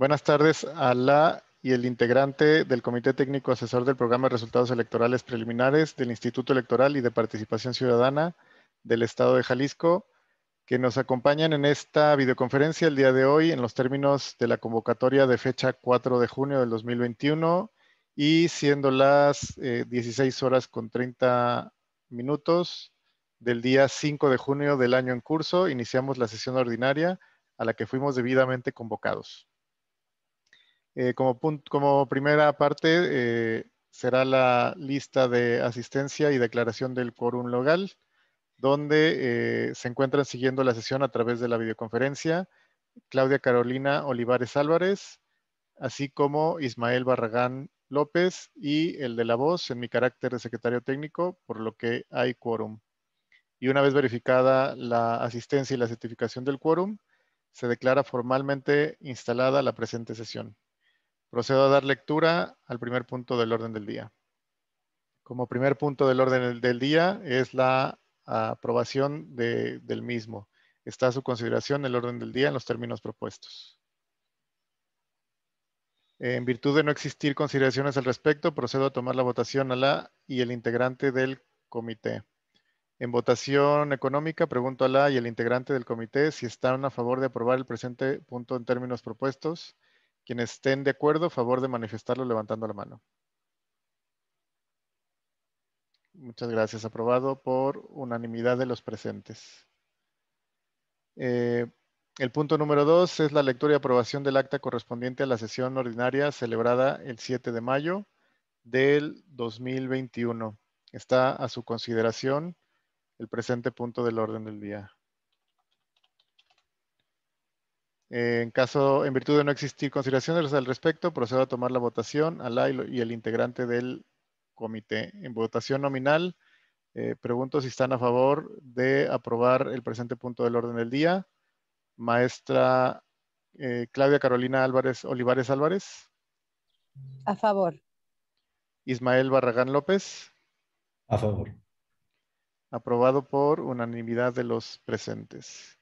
Buenas tardes a la y el integrante del Comité Técnico Asesor del Programa de Resultados Electorales Preliminares del Instituto Electoral y de Participación Ciudadana del Estado de Jalisco, que nos acompañan en esta videoconferencia el día de hoy en los términos de la convocatoria de fecha 4 de junio del 2021 y siendo las 16 eh, horas con 30 minutos del día 5 de junio del año en curso, iniciamos la sesión ordinaria a la que fuimos debidamente convocados. Eh, como, primera parte eh, será la lista de asistencia y declaración del quórum local, donde eh, se encuentran siguiendo la sesión a través de la videoconferencia Claudia Carolina Olivares Álvarez, así como Ismael Barragán López y el de la voz en mi carácter de secretario técnico, por lo que hay quórum. Y una vez verificada la asistencia y la certificación del quórum, se declara formalmente instalada la presente sesión. Procedo a dar lectura al primer punto del orden del día. Como primer punto del orden del día es la aprobación del mismo. Está a su consideración el orden del día en los términos propuestos. En virtud de no existir consideraciones al respecto, procedo a tomar la votación a la y el integrante del comité. En votación económica, pregunto a la y el integrante del comité si están a favor de aprobar el presente punto en términos propuestos. Quienes estén de acuerdo, favor de manifestarlo levantando la mano. Muchas gracias. Aprobado por unanimidad de los presentes. Eh, el punto número dos es la lectura y aprobación del acta correspondiente a la sesión ordinaria celebrada el 7 de mayo del 2021. Está a su consideración el presente punto del orden del día. Eh, en caso, en virtud de no existir consideraciones al respecto, procedo a tomar la votación a la y el integrante del comité. En votación nominal, eh, pregunto si están a favor de aprobar el presente punto del orden del día. Maestra eh, Claudia Carolina Álvarez Olivares Álvarez. A favor. Ismael Barragán López. A favor. Aprobado por unanimidad de los presentes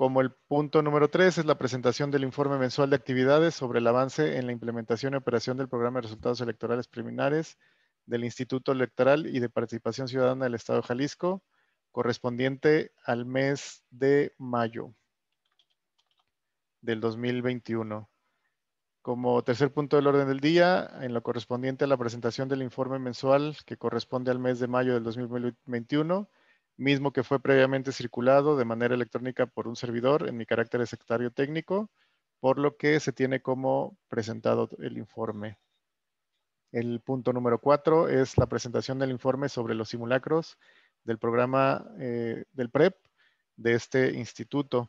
como el punto número tres es la presentación del informe mensual de actividades sobre el avance en la implementación y operación del programa de resultados electorales preliminares del Instituto Electoral y de Participación Ciudadana del Estado de Jalisco, correspondiente al mes de mayo del 2021. Como tercer punto del orden del día, en lo correspondiente a la presentación del informe mensual que corresponde al mes de mayo del 2021, mismo que fue previamente circulado de manera electrónica por un servidor en mi carácter de secretario técnico, por lo que se tiene como presentado el informe. El punto número cuatro es la presentación del informe sobre los simulacros del programa eh, del PREP de este instituto.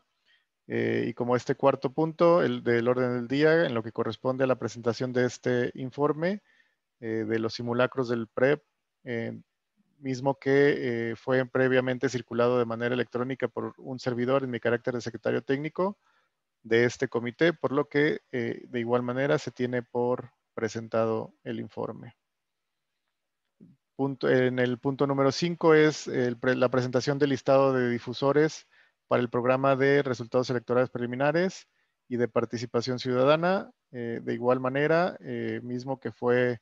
Eh, y como este cuarto punto, el del orden del día, en lo que corresponde a la presentación de este informe eh, de los simulacros del PREP mismo que eh, fue previamente circulado de manera electrónica por un servidor en mi carácter de secretario técnico de este comité, por lo que eh, de igual manera se tiene por presentado el informe. Punto, en el punto número 5 es la presentación del listado de difusores para el programa de resultados electorales preliminares y de participación ciudadana. Eh, de igual manera, mismo que fue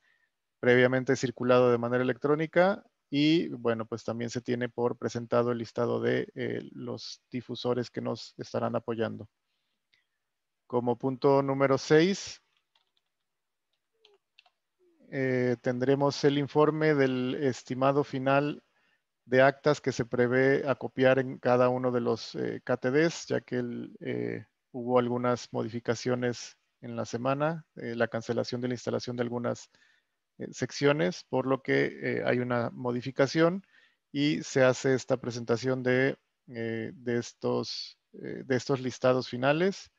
previamente circulado de manera electrónica, y bueno, pues también se tiene por presentado el listado de eh, los difusores que nos estarán apoyando. Como punto número 6, eh, tendremos el informe del estimado final de actas que se prevé acopiar en cada uno de los eh, KTDs, ya que hubo algunas modificaciones en la semana, la cancelación de la instalación de algunas eh, secciones, por lo que eh, hay una modificación y se hace esta presentación de, eh, estos, de estos listados finales,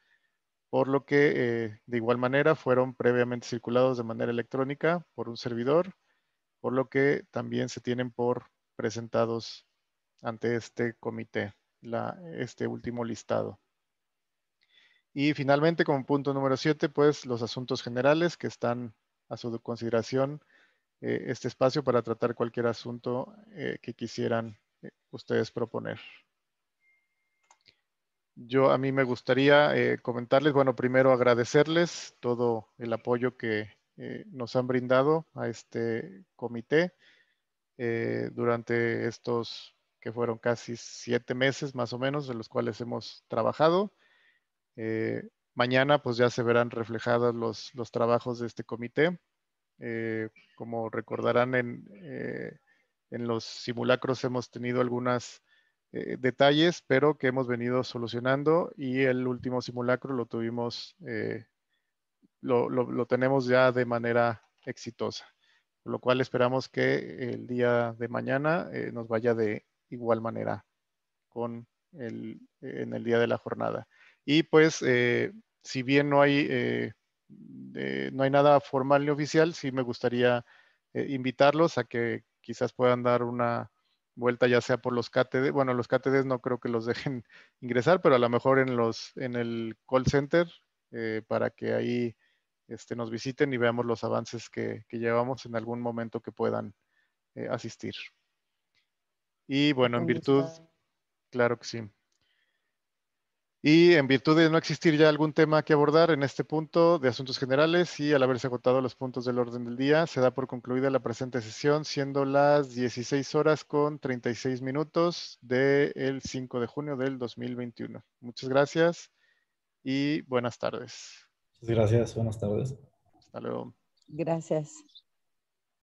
por lo que de igual manera fueron previamente circulados de manera electrónica por un servidor, por lo que también se tienen por presentados ante este comité, este último listado. Y finalmente, como punto número 7, pues los asuntos generales que están a su consideración eh, este espacio para tratar cualquier asunto eh, que quisieran eh, ustedes proponer. Yo a mí me gustaría comentarles, bueno, primero agradecerles todo el apoyo que nos han brindado a este comité durante estos que fueron casi siete meses más o menos, de los cuales hemos trabajado. Mañana pues ya se verán reflejados los, trabajos de este comité. Eh, como recordarán, en, eh, en, los simulacros hemos tenido algunos eh, detalles, pero que hemos venido solucionando y el último simulacro lo tuvimos, lo, tenemos ya de manera exitosa, lo cual esperamos que el día de mañana nos vaya de igual manera con el, en el día de la jornada. Y pues, eh, si bien no hay, eh, eh, no hay nada formal ni oficial, sí me gustaría invitarlos a que quizás puedan dar una vuelta ya sea por los KTD, bueno, los KTDs no creo que los dejen ingresar, pero a lo mejor en, los, en el call center para que ahí este, nos visiten y veamos los avances que, que llevamos en algún momento que puedan asistir. Y bueno, en virtud, claro que sí. Y en virtud de no existir ya algún tema que abordar en este punto de asuntos generales y al haberse agotado los puntos del orden del día, se da por concluida la presente sesión, siendo las 16 horas con 36 minutos del 5 de junio del 2021. Muchas gracias y buenas tardes. Muchas gracias, buenas tardes. Hasta luego. Gracias.